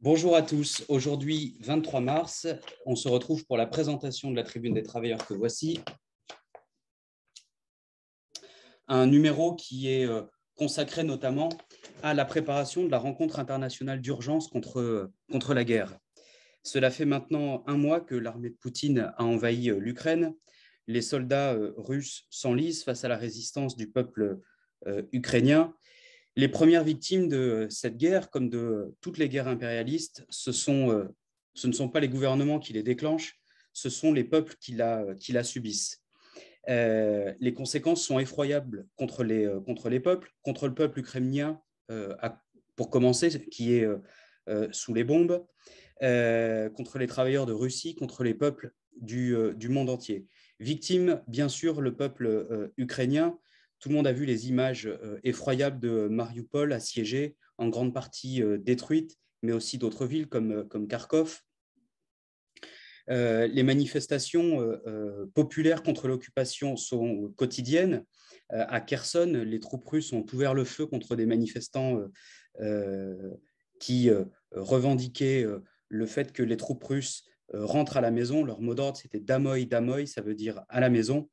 Bonjour à tous. Aujourd'hui, 23 mars, on se retrouve pour la présentation de la tribune des travailleurs que voici. Un numéro qui est euh, consacré notamment à la préparation de la rencontre internationale d'urgence contre, euh, contre la guerre. Cela fait maintenant un mois que l'armée de Poutine a envahi euh, l'Ukraine. Les soldats russes s'enlisent face à la résistance du peuple ukrainien les premières victimes de cette guerre, comme de toutes les guerres impérialistes, euh, ce, ne sont pas les gouvernements qui les déclenchent, ce sont les peuples qui la, subissent. Euh, les conséquences sont effroyables euh, contre les, peuples, contre le peuple ukrainien, pour commencer, qui est sous les bombes, contre les travailleurs de Russie, contre les peuples du monde entier. Victime, bien sûr, le peuple ukrainien, tout le monde a vu les images euh, effroyables de Mariupol assiégée, en grande partie euh, détruite, mais aussi d'autres villes comme, euh, comme Kharkov. les manifestations populaires contre l'occupation sont quotidiennes. à Kherson, les troupes russes ont ouvert le feu contre des manifestants qui revendiquaient le fait que les troupes russes rentrent à la maison. Leur mot d'ordre, c'était Damoy, Damoy, ça veut dire à la maison.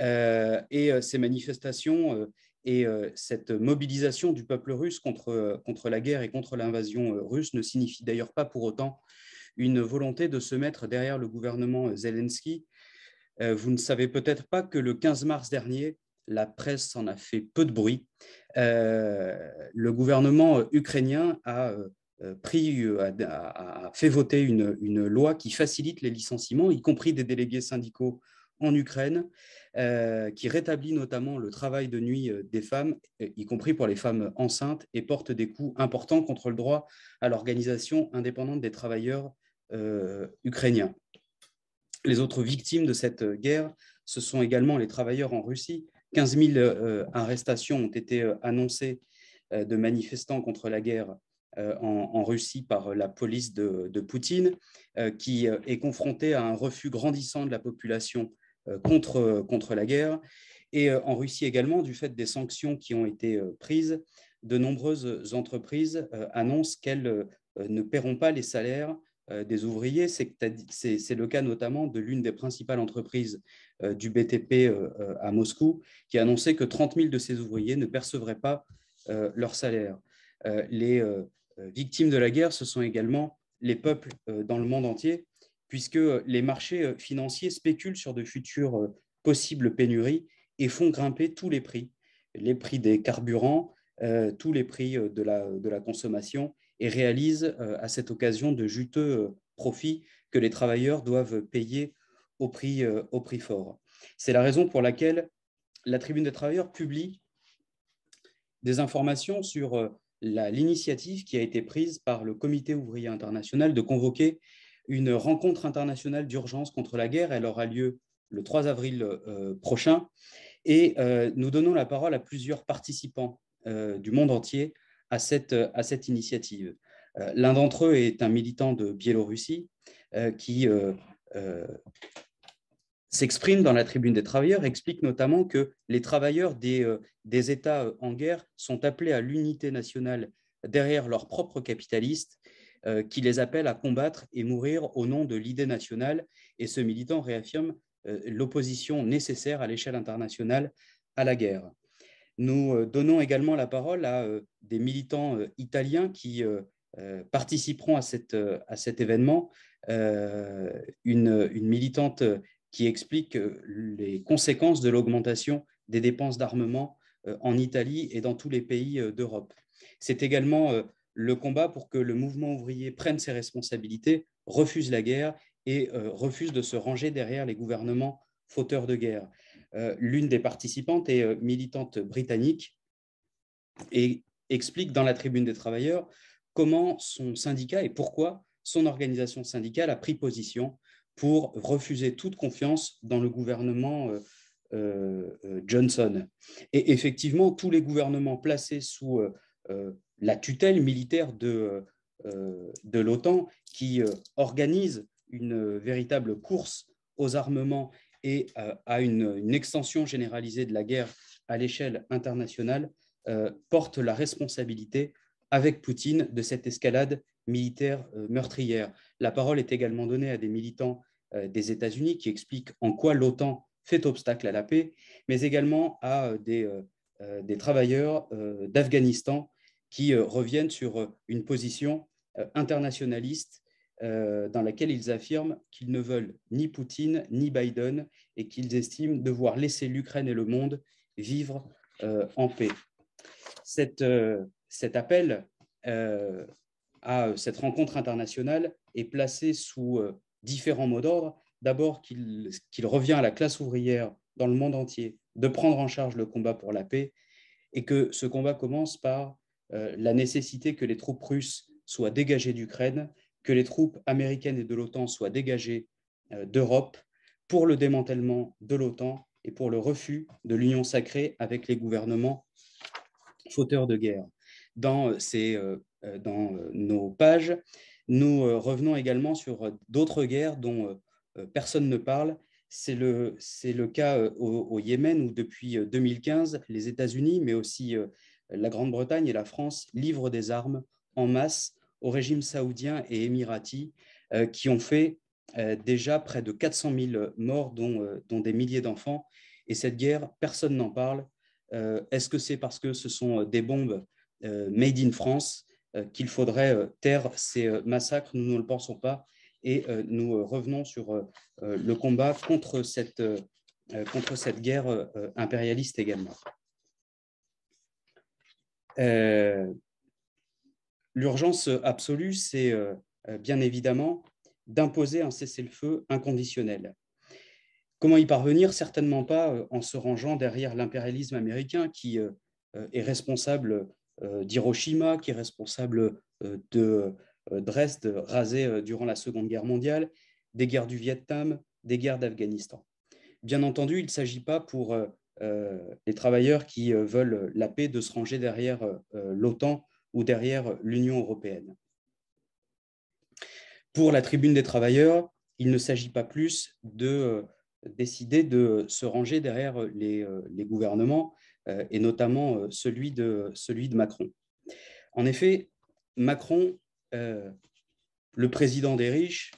Euh, et euh, ces manifestations euh, et cette mobilisation du peuple russe contre, contre la guerre et contre l'invasion russe ne signifie d'ailleurs pas pour autant une volonté de se mettre derrière le gouvernement Zelensky. vous ne savez peut-être pas que le 15 mars dernier, la presse en a fait peu de bruit. le gouvernement ukrainien a pris, a, fait voter une, une loi qui facilite les licenciements, y compris des délégués syndicaux en Ukraine, euh, qui rétablit notamment le travail de nuit euh, des femmes, y compris pour les femmes enceintes, et porte des coups importants contre le droit à l'organisation indépendante des travailleurs euh, ukrainiens. Les autres victimes de cette guerre, ce sont également les travailleurs en Russie. 15 000 arrestations ont été annoncées de manifestants contre la guerre en, Russie par la police de, Poutine, qui est confrontée à un refus grandissant de la population euh, euh, contre, la guerre. Et euh, en Russie également, du fait des sanctions qui ont été prises, de nombreuses entreprises annoncent qu'elles ne paieront pas les salaires des ouvriers. C'est le cas notamment de l'une des principales entreprises du BTP à Moscou, qui a annoncé que 30 000 de ses ouvriers ne percevraient pas leur salaire. Les victimes de la guerre, ce sont également les peuples dans le monde entier puisque euh, les marchés euh, financiers spéculent sur de futures euh, possibles pénuries et font grimper tous les prix, les prix des carburants, tous les prix de la, consommation, et réalisent à cette occasion de juteux profits que les travailleurs doivent payer au prix fort. C'est la raison pour laquelle la Tribune des travailleurs publie des informations sur l'initiative qui a été prise par le Comité ouvrier international de convoquer une rencontre internationale d'urgence contre la guerre. Elle aura lieu le 3 avril euh, prochain. Et euh, nous donnons la parole à plusieurs participants euh, du monde entier à cette, à cette initiative. L'un d'entre eux est un militant de Biélorussie qui s'exprime dans la tribune des travailleurs, explique notamment que les travailleurs des, des États en guerre sont appelés à l'unité nationale derrière leurs propres capitalistes euh, qui les appelle à combattre et mourir au nom de l'idée nationale. Et ce militant réaffirme euh, l'opposition nécessaire à l'échelle internationale à la guerre. Nous euh, donnons également la parole à des militants italiens qui participeront à, cette, à cet événement. Une, une, militante qui explique les conséquences de l'augmentation des dépenses d'armement en Italie et dans tous les pays d'Europe. C'est également le combat pour que le mouvement ouvrier prenne ses responsabilités, refuse la guerre et euh, refuse de se ranger derrière les gouvernements fauteurs de guerre. Euh, l'une des participantes est euh, militante britannique et explique dans la tribune des travailleurs comment son syndicat et pourquoi son organisation syndicale a pris position pour refuser toute confiance dans le gouvernement Johnson. Et effectivement, tous les gouvernements placés sous la tutelle militaire de, euh, l'OTAN qui euh, organise une véritable course aux armements et euh, à une, extension généralisée de la guerre à l'échelle internationale porte la responsabilité avec Poutine de cette escalade militaire meurtrière. La parole est également donnée à des militants des États-Unis qui expliquent en quoi l'OTAN fait obstacle à la paix, mais également à des travailleurs d'Afghanistan qui euh, reviennent sur euh, une position euh, internationaliste dans laquelle ils affirment qu'ils ne veulent ni Poutine ni Biden et qu'ils estiment devoir laisser l'Ukraine et le monde vivre en paix. Cette, cet appel à cette rencontre internationale est placé sous différents mots d'ordre. D'abord qu'il revient à la classe ouvrière dans le monde entier de prendre en charge le combat pour la paix et que ce combat commence par euh, la nécessité que les troupes russes soient dégagées d'Ukraine, que les troupes américaines et de l'OTAN soient dégagées euh, d'Europe pour le démantèlement de l'OTAN et pour le refus de l'union sacrée avec les gouvernements fauteurs de guerre. Dans, euh, ces, dans nos pages, nous revenons également sur d'autres guerres dont personne ne parle. C'est le, le, cas au, Yémen où depuis 2015, les États-Unis, mais aussi la Grande-Bretagne et la France livrent des armes en masse au régime saoudien et émirati, euh, qui ont fait euh, déjà près de 400 000 morts, euh, dont, des milliers d'enfants. Et cette guerre, personne n'en parle. Est-ce que c'est parce que ce sont des bombes made in France qu'il faudrait taire ces massacres Nous ne le pensons pas. Et nous revenons sur le combat contre cette guerre impérialiste également. Euh, l'urgence absolue, c'est euh, euh, bien évidemment d'imposer un cessez-le-feu inconditionnel. Comment y parvenir Certainement pas en se rangeant derrière l'impérialisme américain qui est responsable d'Hiroshima, qui est responsable de Dresde rasé durant la Seconde Guerre mondiale, des guerres du Vietnam, des guerres d'Afghanistan. Bien entendu, il ne s'agit pas pour euh, les travailleurs qui euh, veulent la paix de se ranger derrière euh, l'OTAN ou derrière l'Union européenne. Pour la tribune des travailleurs, il ne s'agit pas plus de décider de se ranger derrière les, gouvernements et notamment celui de, celui de Macron. En effet, Macron, le président des riches,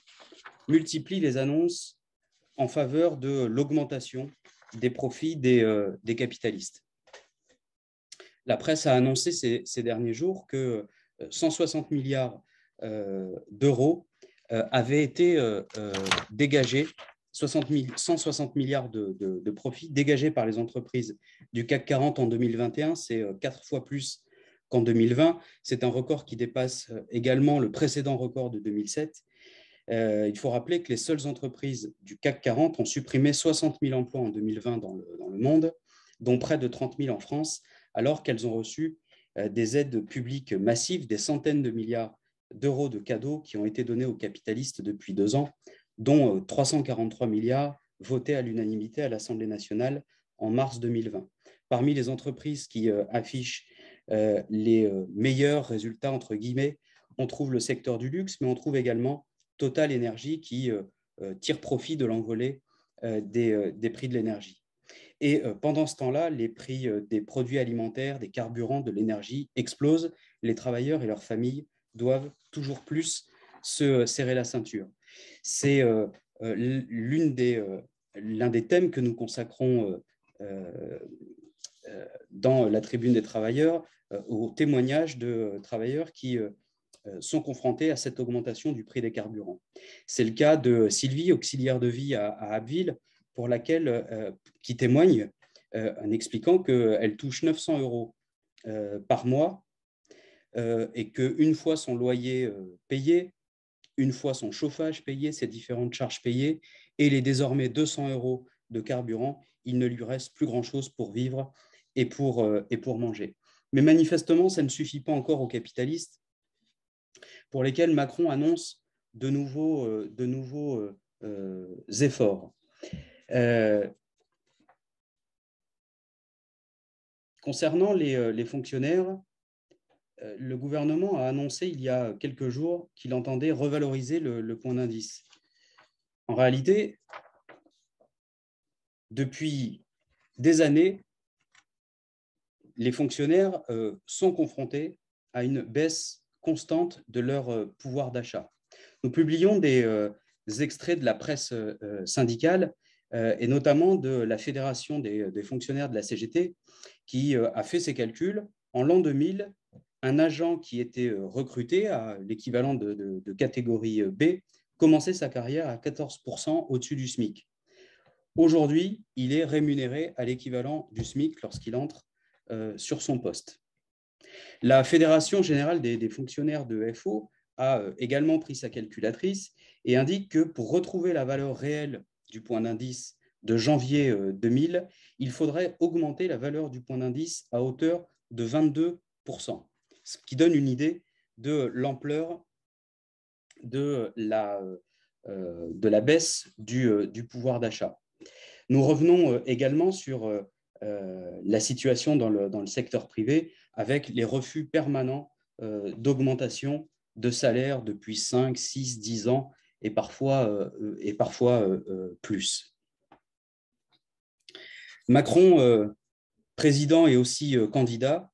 multiplie les annonces en faveur de l'augmentation des profits euh, des, capitalistes. La presse a annoncé ces, derniers jours que 160 euh, milliards euh, d'euros avaient été dégagés, 160 milliards de, de, profits dégagés par les entreprises du CAC 40 en 2021, c'est quatre fois plus qu'en 2020. C'est un record qui dépasse également le précédent record de 2007 euh, il faut rappeler que les seules entreprises du CAC 40 ont supprimé 60 000 emplois en 2020 dans le, dans le monde, dont près de 30 000 en France, alors qu'elles ont reçu euh, des aides publiques massives, des centaines de milliards d'euros de cadeaux qui ont été donnés aux capitalistes depuis deux ans, dont 343 euh, milliards votés à l'unanimité à l'Assemblée nationale en mars 2020. Parmi les entreprises qui affichent les meilleurs résultats, entre guillemets, on trouve le secteur du luxe, mais on trouve également Total Énergie qui euh, euh, tire profit de l'envolée euh, des, des, prix de l'énergie. Et pendant ce temps-là, les prix des produits alimentaires, des carburants, de l'énergie explosent. Les travailleurs et leurs familles doivent toujours plus se serrer la ceinture. C'est l'une des, l'un des thèmes que nous consacrons dans la tribune des travailleurs au témoignage de travailleurs qui euh, sont confrontés à cette augmentation du prix des carburants. C'est le cas de Sylvie, auxiliaire de vie à, Abbeville, pour laquelle, euh, qui témoigne euh, en expliquant qu'elle touche 900 euros par mois et qu'une fois son loyer payé, une fois son chauffage payé, ses différentes charges payées et les désormais 200 euros de carburant, il ne lui reste plus grand-chose pour vivre et pour, et pour manger. Mais manifestement, ça ne suffit pas encore aux capitalistes pour lesquels Macron annonce de nouveaux, euh, euh, euh, efforts. concernant les, fonctionnaires, le gouvernement a annoncé il y a quelques jours qu'il entendait revaloriser le, le point d'indice. En réalité, depuis des années, les fonctionnaires sont confrontés à une baisse constante de leur euh, pouvoir d'achat. Nous publions des, euh, extraits de la presse euh, syndicale et notamment de la Fédération des, fonctionnaires de la CGT qui a fait ses calculs. En l'an 2000, un agent qui était recruté à l'équivalent de, de, catégorie B commençait sa carrière à 14% au-dessus du SMIC. Aujourd'hui, il est rémunéré à l'équivalent du SMIC lorsqu'il entre sur son poste. La Fédération générale des, fonctionnaires de FO a euh, également pris sa calculatrice et indique que pour retrouver la valeur réelle du point d'indice de janvier 2000, euh, il faudrait augmenter la valeur du point d'indice à hauteur de 22%, ce qui donne une idée de l'ampleur de la, euh, baisse du pouvoir d'achat. Nous revenons également sur euh, la situation dans le, secteur privé avec les refus permanents euh, d'augmentation de salaire depuis 5, 6, 10 ans et parfois, euh, et parfois plus. Macron, président et aussi candidat,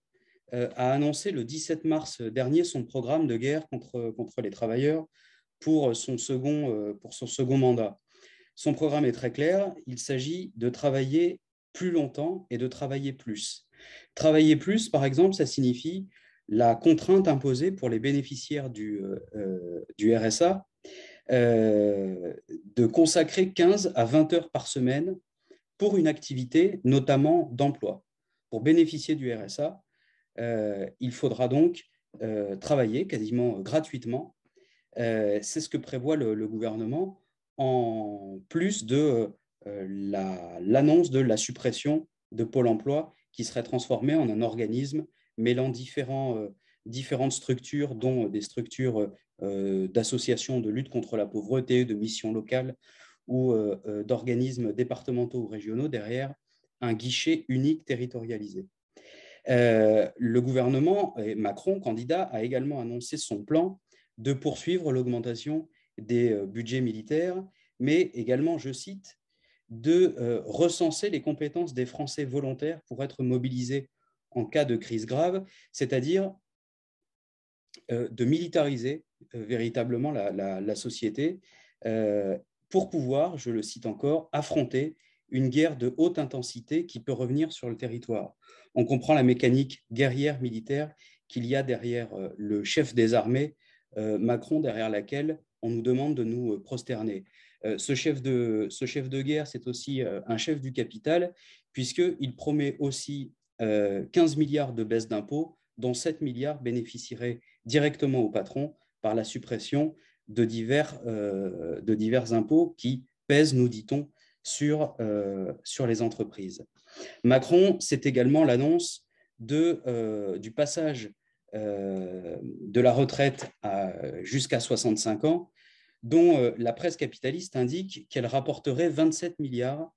a annoncé le 17 mars dernier son programme de guerre contre, contre les travailleurs pour son, second, pour son second mandat. Son programme est très clair, il s'agit de travailler plus longtemps et de travailler plus. Travailler plus, par exemple, ça signifie la contrainte imposée pour les bénéficiaires du, euh, euh, du RSA euh, de consacrer 15 à 20 heures par semaine pour une activité, notamment d'emploi. Pour bénéficier du RSA, il faudra donc travailler quasiment gratuitement. C'est ce que prévoit le gouvernement en plus de euh, l'annonce de la suppression de Pôle emploi qui serait transformé en un organisme mêlant différents, euh, différentes structures, dont des structures euh, d'associations de lutte contre la pauvreté, de missions locales ou d'organismes départementaux ou régionaux derrière un guichet unique territorialisé. le gouvernement, et Macron, candidat, a également annoncé son plan de poursuivre l'augmentation des budgets militaires, mais également, je cite, de euh, recenser les compétences des Français volontaires pour être mobilisés en cas de crise grave, c'est-à-dire euh, de militariser euh, véritablement la, société pour pouvoir, je le cite encore, affronter une guerre de haute intensité qui peut revenir sur le territoire. On comprend la mécanique guerrière militaire qu'il y a derrière le chef des armées, Macron, derrière laquelle on nous demande de nous prosterner. Euh, ce, chef de, ce chef de guerre, c'est aussi euh, un chef du capital, puisqu'il promet aussi 15 euh, milliards de baisses d'impôts, dont 7 milliards bénéficieraient directement au patron par la suppression de divers, impôts qui pèsent, nous dit-on, sur, les entreprises. Macron, c'est également l'annonce du passage de la retraite jusqu'à 65 ans dont euh, la presse capitaliste indique qu'elle rapporterait 27 milliards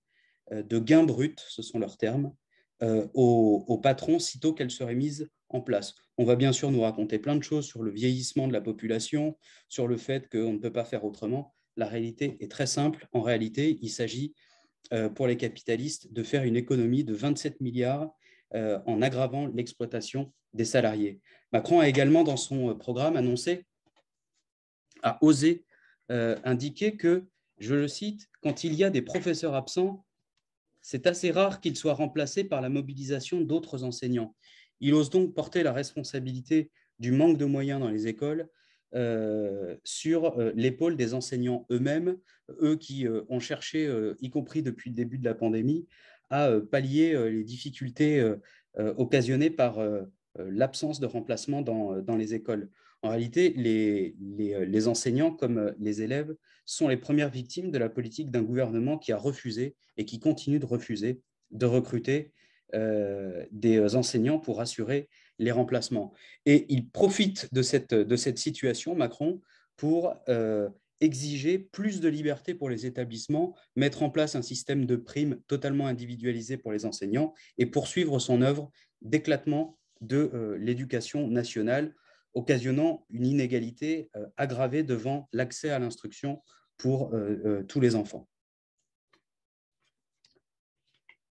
euh, de gains bruts, ce sont leurs termes, euh, aux patrons sitôt qu'elle serait mise en place. On va bien sûr nous raconter plein de choses sur le vieillissement de la population, sur le fait qu'on ne peut pas faire autrement. La réalité est très simple. En réalité, il s'agit pour les capitalistes de faire une économie de 27 milliards en aggravant l'exploitation des salariés. Macron a également, dans son programme, annoncé a osé, euh, indiquer que, je le cite, quand il y a des professeurs absents, c'est assez rare qu'ils soient remplacés par la mobilisation d'autres enseignants. Il ose donc porter la responsabilité du manque de moyens dans les écoles euh, sur euh, l'épaule des enseignants eux-mêmes, eux qui ont cherché, y compris depuis le début de la pandémie, à pallier les difficultés occasionnées par l'absence de remplacement dans, les écoles. En réalité, les, euh, enseignants comme euh, les élèves sont les premières victimes de la politique d'un gouvernement qui a refusé et qui continue de refuser de recruter euh, des enseignants pour assurer les remplacements. Et il profite de cette, situation, Macron, pour exiger plus de liberté pour les établissements, mettre en place un système de primes totalement individualisé pour les enseignants et poursuivre son œuvre d'éclatement de l'éducation nationale occasionnant une inégalité euh, aggravée devant l'accès à l'instruction pour euh, euh, tous les enfants.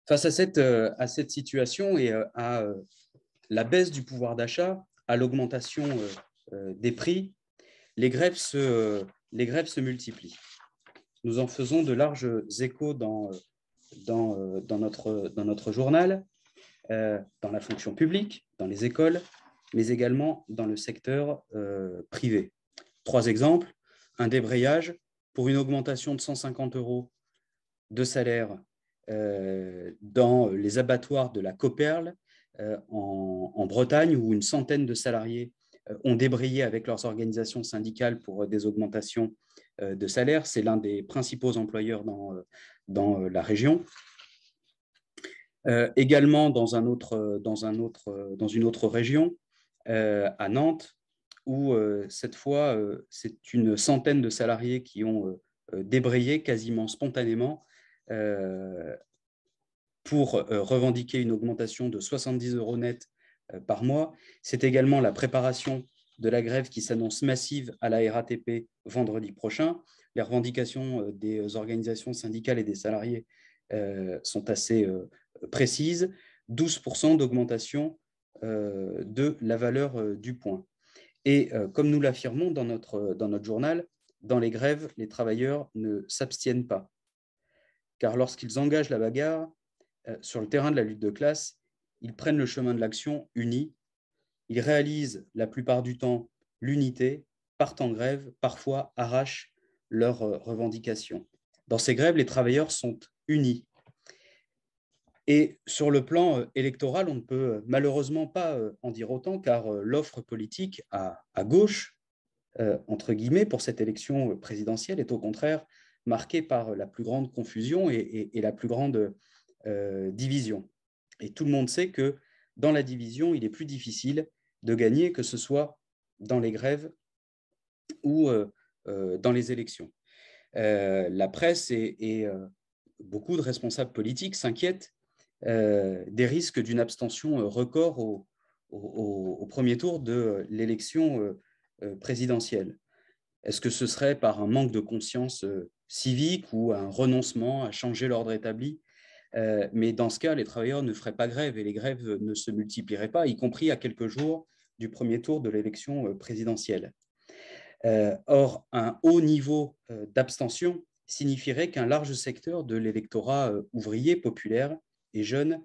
Face à cette, à cette situation et à la baisse du pouvoir d'achat, à l'augmentation des prix, les grèves, se, les grèves se multiplient. Nous en faisons de larges échos dans, dans, notre, dans notre journal, dans la fonction publique, dans les écoles, mais également dans le secteur euh, privé. Trois exemples. Un débrayage pour une augmentation de 150 euros de salaire euh, dans les abattoirs de la Coperle euh, en, Bretagne, où une centaine de salariés ont débrayé avec leurs organisations syndicales pour des augmentations de salaire. C'est l'un des principaux employeurs dans, dans la région. également dans, un autre, dans, un autre, dans, une autre région, euh, à Nantes, où euh, cette fois, euh, c'est une centaine de salariés qui ont débrayé quasiment spontanément pour revendiquer une augmentation de 70 euros net par mois. C'est également la préparation de la grève qui s'annonce massive à la RATP vendredi prochain. Les revendications des organisations syndicales et des salariés sont assez précises. 12% d'augmentation euh, de la valeur euh, du point. Et euh, comme nous l'affirmons dans notre, dans notre journal, dans les grèves, les travailleurs ne s'abstiennent pas. Car lorsqu'ils engagent la bagarre sur le terrain de la lutte de classe, ils prennent le chemin de l'action unis. Ils réalisent la plupart du temps l'unité, partent en grève, parfois arrachent leurs revendications. Dans ces grèves, les travailleurs sont unis. Et sur le plan euh, électoral, on ne peut euh, malheureusement pas euh, en dire autant, car l'offre politique à, gauche, entre guillemets, pour cette élection présidentielle est au contraire marquée par la plus grande confusion et, la plus grande division. Et tout le monde sait que dans la division, il est plus difficile de gagner, que ce soit dans les grèves ou dans les élections. la presse et beaucoup de responsables politiques s'inquiètent euh, des risques d'une abstention euh, record au, premier tour de euh, l'élection présidentielle Est-ce que ce serait par un manque de conscience civique ou un renoncement à changer l'ordre établi mais dans ce cas, les travailleurs ne feraient pas grève et les grèves ne se multiplieraient pas, y compris à quelques jours du premier tour de l'élection présidentielle. or, un haut niveau d'abstention signifierait qu'un large secteur de l'électorat ouvrier populaire et jeunes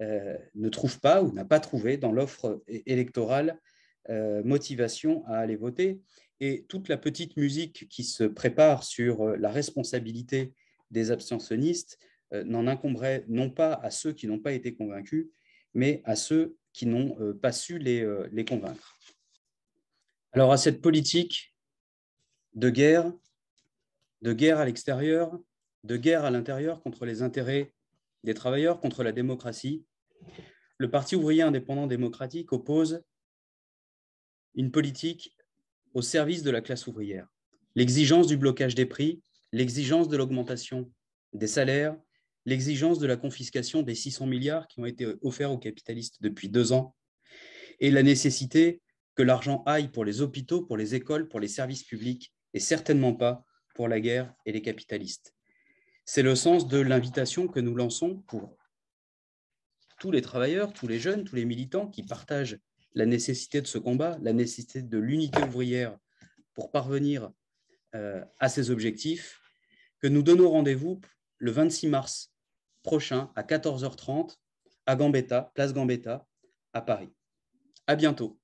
euh, ne trouve pas ou n'a pas trouvé dans l'offre électorale euh, motivation à aller voter. Et toute la petite musique qui se prépare sur euh, la responsabilité des abstentionnistes n'en incomberait non pas à ceux qui n'ont pas été convaincus, mais à ceux qui n'ont pas su les, les convaincre. Alors à cette politique de guerre, de guerre à l'extérieur, de guerre à l'intérieur contre les intérêts des travailleurs contre la démocratie, le Parti ouvrier indépendant démocratique oppose une politique au service de la classe ouvrière. L'exigence du blocage des prix, l'exigence de l'augmentation des salaires, l'exigence de la confiscation des 600 milliards qui ont été offerts aux capitalistes depuis deux ans, et la nécessité que l'argent aille pour les hôpitaux, pour les écoles, pour les services publics, et certainement pas pour la guerre et les capitalistes. C'est le sens de l'invitation que nous lançons pour tous les travailleurs, tous les jeunes, tous les militants qui partagent la nécessité de ce combat, la nécessité de l'unité ouvrière pour parvenir euh, à ces objectifs, que nous donnons rendez-vous le 26 mars prochain à 14h30 à Gambetta, place Gambetta, à Paris. À bientôt.